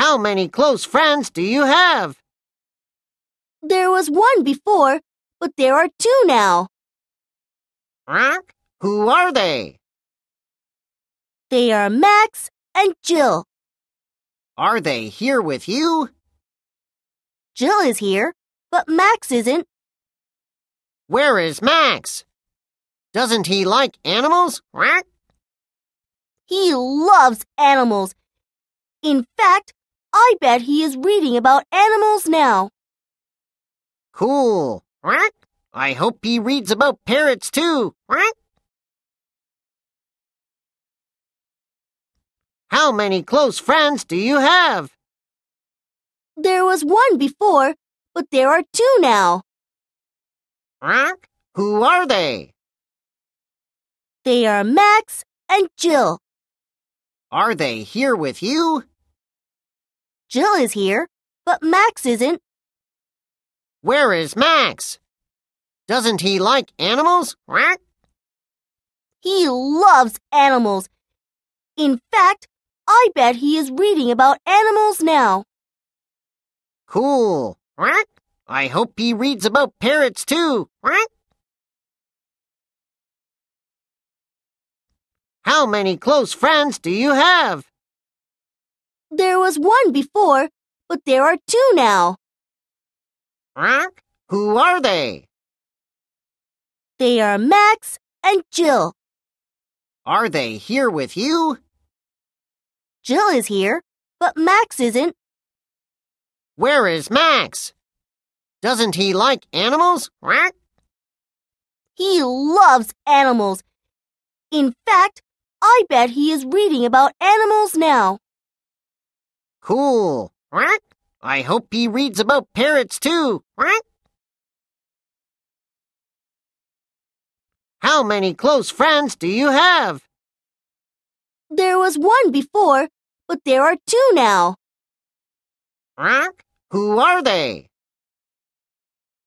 How many close friends do you have? There was one before, but there are two now. Huh? Who are they? They are Max and Jill. Are they here with you? Jill is here, but Max isn't. Where is Max? Doesn't he like animals? He loves animals. In fact, I bet he is reading about animals now. Cool. What? I hope he reads about parrots too. What? How many close friends do you have? There was one before, but there are two now. Huh? Who are they? They are Max and Jill. Are they here with you? Jill is here, but Max isn't. Where is Max? Doesn't he like animals? He loves animals. In fact, I bet he is reading about animals now. Cool. I hope he reads about parrots too. How many close friends do you have? There was one before, but there are two now. Huh? Who are they? They are Max and Jill. Are they here with you? Jill is here, but Max isn't. Where is Max? Doesn't he like animals? What? He loves animals. In fact, I bet he is reading about animals now. Cool. What? I hope he reads about parrots too. What? How many close friends do you have? There was one before, but there are two now. What? Who are they?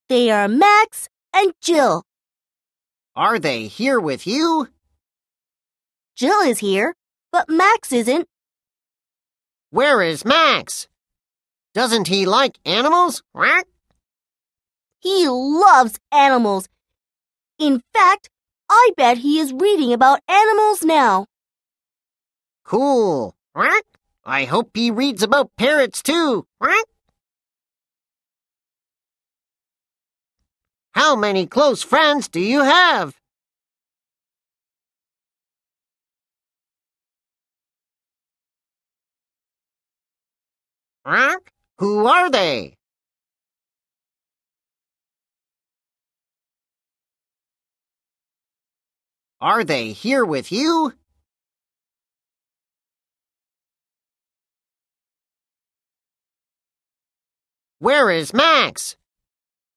They are Max and Jill. Are they here with you? Jill is here, but Max isn't. Where is Max? Doesn't he like animals? Quack. He loves animals. In fact, I bet he is reading about animals now. Cool. Quack. I hope he reads about parrots too. Quack. How many close friends do you have? Huh? Who are they? Are they here with you? Where is Max?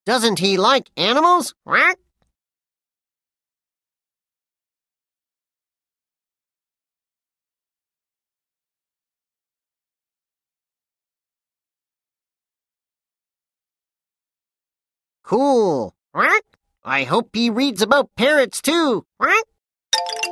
Doesn't he like animals? Cool. What? I hope he reads about parrots too. What?